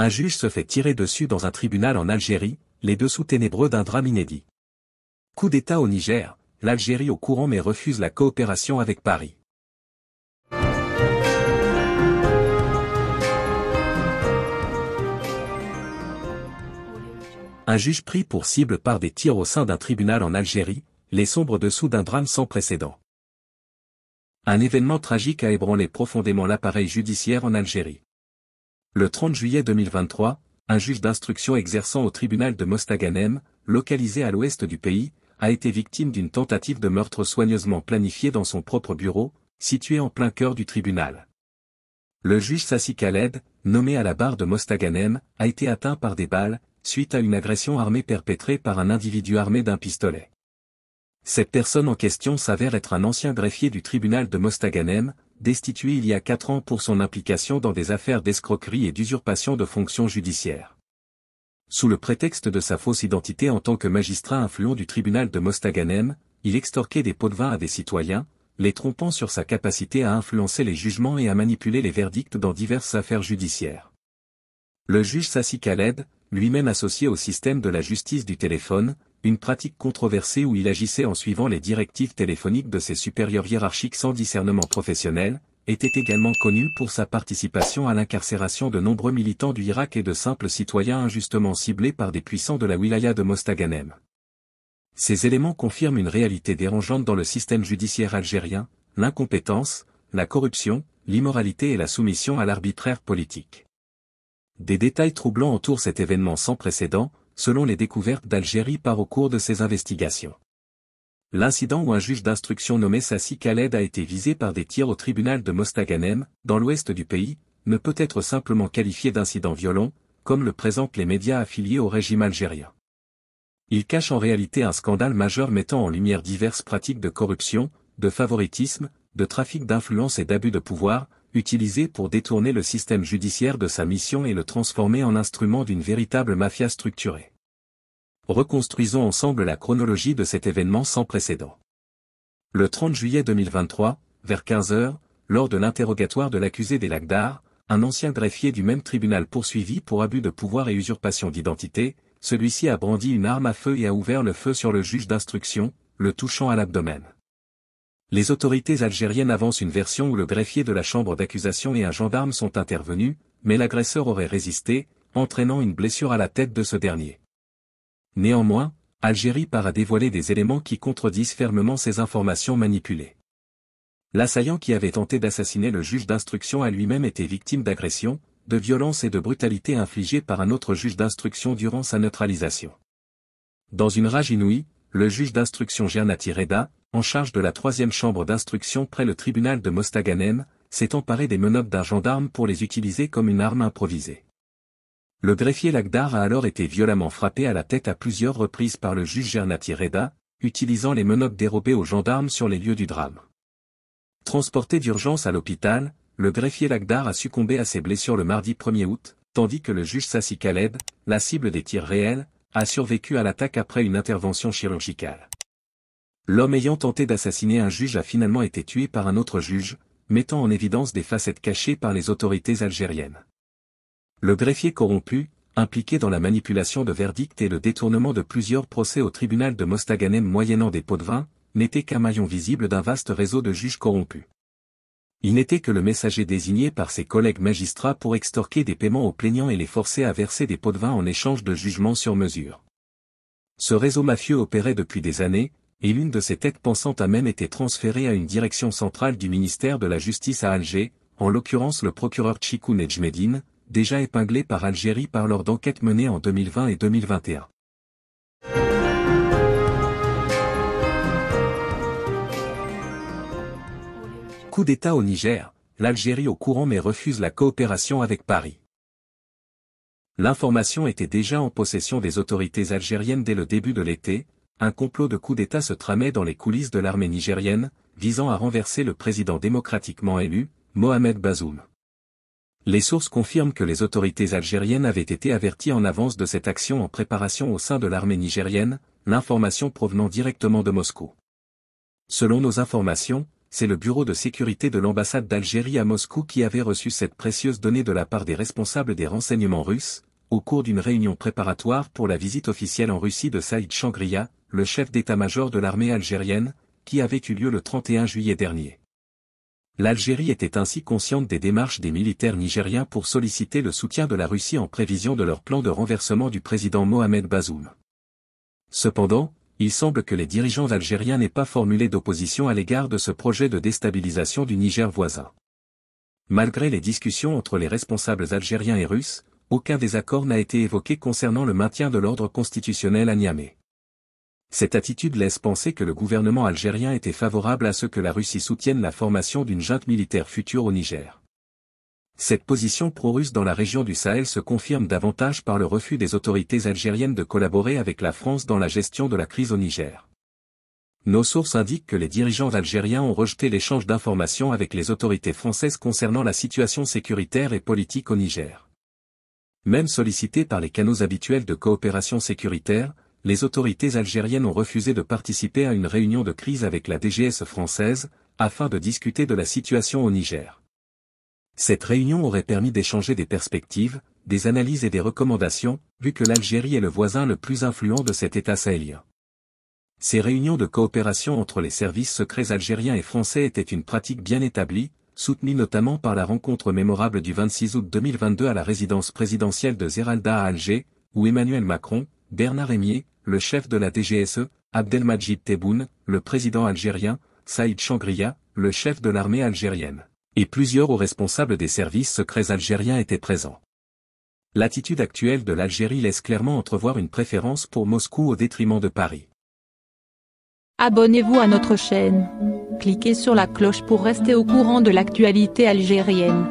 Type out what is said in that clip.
Un juge se fait tirer dessus dans un tribunal en Algérie, les dessous ténébreux d'un drame inédit. Coup d'État au Niger, l'Algérie au courant mais refuse la coopération avec Paris. Un juge pris pour cible par des tirs au sein d'un tribunal en Algérie, les sombres dessous d'un drame sans précédent. Un événement tragique a ébranlé profondément l'appareil judiciaire en Algérie. Le 30 juillet 2023, un juge d'instruction exerçant au tribunal de Mostaganem, localisé à l'ouest du pays, a été victime d'une tentative de meurtre soigneusement planifiée dans son propre bureau, situé en plein cœur du tribunal. Le juge Sassi Khaled, nommé à la barre de Mostaganem, a été atteint par des balles, suite à une agression armée perpétrée par un individu armé d'un pistolet. Cette personne en question s'avère être un ancien greffier du tribunal de Mostaganem, destitué il y a quatre ans pour son implication dans des affaires d'escroquerie et d'usurpation de fonctions judiciaires. Sous le prétexte de sa fausse identité en tant que magistrat influent du tribunal de Mostaganem, il extorquait des pots de vin à des citoyens, les trompant sur sa capacité à influencer les jugements et à manipuler les verdicts dans diverses affaires judiciaires. Le juge Sassi Khaled, lui-même associé au système de la justice du téléphone, une pratique controversée où il agissait en suivant les directives téléphoniques de ses supérieurs hiérarchiques sans discernement professionnel, était également connue pour sa participation à l'incarcération de nombreux militants du Irak et de simples citoyens injustement ciblés par des puissants de la wilaya de Mostaganem. Ces éléments confirment une réalité dérangeante dans le système judiciaire algérien, l'incompétence, la corruption, l'immoralité et la soumission à l'arbitraire politique. Des détails troublants entourent cet événement sans précédent, selon les découvertes d'Algérie par au cours de ses investigations. L'incident où un juge d'instruction nommé Sassi Khaled a été visé par des tirs au tribunal de Mostaganem, dans l'ouest du pays, ne peut être simplement qualifié d'incident violent, comme le présentent les médias affiliés au régime algérien. Il cache en réalité un scandale majeur mettant en lumière diverses pratiques de corruption, de favoritisme, de trafic d'influence et d'abus de pouvoir, utilisé pour détourner le système judiciaire de sa mission et le transformer en instrument d'une véritable mafia structurée. Reconstruisons ensemble la chronologie de cet événement sans précédent. Le 30 juillet 2023, vers 15h, lors de l'interrogatoire de l'accusé des Lagdars, un ancien greffier du même tribunal poursuivi pour abus de pouvoir et usurpation d'identité, celui-ci a brandi une arme à feu et a ouvert le feu sur le juge d'instruction, le touchant à l'abdomen. Les autorités algériennes avancent une version où le greffier de la chambre d'accusation et un gendarme sont intervenus, mais l'agresseur aurait résisté, entraînant une blessure à la tête de ce dernier. Néanmoins, Algérie part à dévoiler des éléments qui contredisent fermement ces informations manipulées. L'assaillant qui avait tenté d'assassiner le juge d'instruction a lui-même été victime d'agression, de violence et de brutalité infligées par un autre juge d'instruction durant sa neutralisation. Dans une rage inouïe, le juge d'instruction Gernati Reda, en charge de la troisième chambre d'instruction près le tribunal de Mostaganem, s'est emparé des menottes d'un gendarme pour les utiliser comme une arme improvisée. Le greffier Lagdar a alors été violemment frappé à la tête à plusieurs reprises par le juge Gernati Reda, utilisant les menottes dérobées aux gendarmes sur les lieux du drame. Transporté d'urgence à l'hôpital, le greffier Lagdar a succombé à ses blessures le mardi 1er août, tandis que le juge Sassi Khaled, la cible des tirs réels, a survécu à l'attaque après une intervention chirurgicale. L'homme ayant tenté d'assassiner un juge a finalement été tué par un autre juge, mettant en évidence des facettes cachées par les autorités algériennes. Le greffier corrompu, impliqué dans la manipulation de verdicts et le détournement de plusieurs procès au tribunal de Mostaganem moyennant des pots de vin, n'était qu'un maillon visible d'un vaste réseau de juges corrompus. Il n'était que le messager désigné par ses collègues magistrats pour extorquer des paiements aux plaignants et les forcer à verser des pots de vin en échange de jugements sur mesure. Ce réseau mafieux opérait depuis des années, et l'une de ces têtes pensantes a même été transférée à une direction centrale du ministère de la Justice à Alger, en l'occurrence le procureur Chikou Nedjmedine, déjà épinglé par Algérie par lors d'enquêtes menées en 2020 et 2021. Coup d'État au Niger, l'Algérie au courant mais refuse la coopération avec Paris. L'information était déjà en possession des autorités algériennes dès le début de l'été, un complot de coup d'État se tramait dans les coulisses de l'armée nigérienne, visant à renverser le président démocratiquement élu, Mohamed Bazoum. Les sources confirment que les autorités algériennes avaient été averties en avance de cette action en préparation au sein de l'armée nigérienne, l'information provenant directement de Moscou. Selon nos informations, c'est le bureau de sécurité de l'ambassade d'Algérie à Moscou qui avait reçu cette précieuse donnée de la part des responsables des renseignements russes, au cours d'une réunion préparatoire pour la visite officielle en Russie de Saïd Shangria, le chef d'état-major de l'armée algérienne, qui avait eu lieu le 31 juillet dernier. L'Algérie était ainsi consciente des démarches des militaires nigériens pour solliciter le soutien de la Russie en prévision de leur plan de renversement du président Mohamed Bazoum. Cependant, il semble que les dirigeants algériens n'aient pas formulé d'opposition à l'égard de ce projet de déstabilisation du Niger voisin. Malgré les discussions entre les responsables algériens et russes, aucun désaccord n'a été évoqué concernant le maintien de l'ordre constitutionnel à Niamey. Cette attitude laisse penser que le gouvernement algérien était favorable à ce que la Russie soutienne la formation d'une junte militaire future au Niger. Cette position pro-russe dans la région du Sahel se confirme davantage par le refus des autorités algériennes de collaborer avec la France dans la gestion de la crise au Niger. Nos sources indiquent que les dirigeants algériens ont rejeté l'échange d'informations avec les autorités françaises concernant la situation sécuritaire et politique au Niger. Même sollicité par les canaux habituels de coopération sécuritaire, les autorités algériennes ont refusé de participer à une réunion de crise avec la DGS française, afin de discuter de la situation au Niger. Cette réunion aurait permis d'échanger des perspectives, des analyses et des recommandations, vu que l'Algérie est le voisin le plus influent de cet État sahélien. Ces réunions de coopération entre les services secrets algériens et français étaient une pratique bien établie, soutenue notamment par la rencontre mémorable du 26 août 2022 à la résidence présidentielle de Zeralda à Alger, où Emmanuel Macron, Bernard Émier, le chef de la DGSE, Abdelmajid Tebboune, le président algérien, Saïd Changria, le chef de l'armée algérienne, et plusieurs hauts responsables des services secrets algériens étaient présents. L'attitude actuelle de l'Algérie laisse clairement entrevoir une préférence pour Moscou au détriment de Paris. Abonnez-vous à notre chaîne. Cliquez sur la cloche pour rester au courant de l'actualité algérienne.